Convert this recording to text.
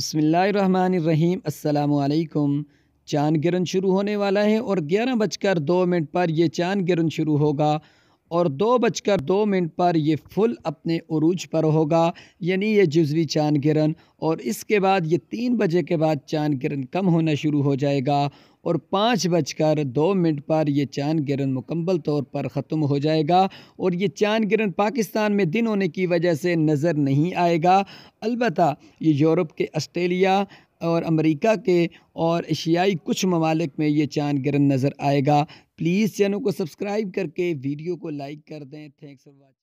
बसमीम् अल्लाम चाँद गिरन शुरू होने वाला है और ग्यारह बजकर दो मिनट पर यह चाँद गिरन शुरू होगा और दो बजकर दो मिनट पर यह फुल अपने अरूज पर होगा यानी यह जुजवी चाँद गिरन और इसके बाद ये तीन बजे के बाद चाँद गिरन कम होना शुरू हो जाएगा और पाँच बजकर दो मिनट पर यह चांद गिरन मुकम्मल तौर पर ख़त्म हो जाएगा और ये चांद गिरन पाकिस्तान में दिन होने की वजह से नज़र नहीं आएगा अलबत् ये यूरोप के आस्ट्रेलिया और अमेरिका के और एशियाई कुछ ममालिक में ये चांद गिरन नज़र आएगा प्लीज़ चैनल को सब्सक्राइब करके वीडियो को लाइक कर दें थैंक्स फॉर वॉचिंग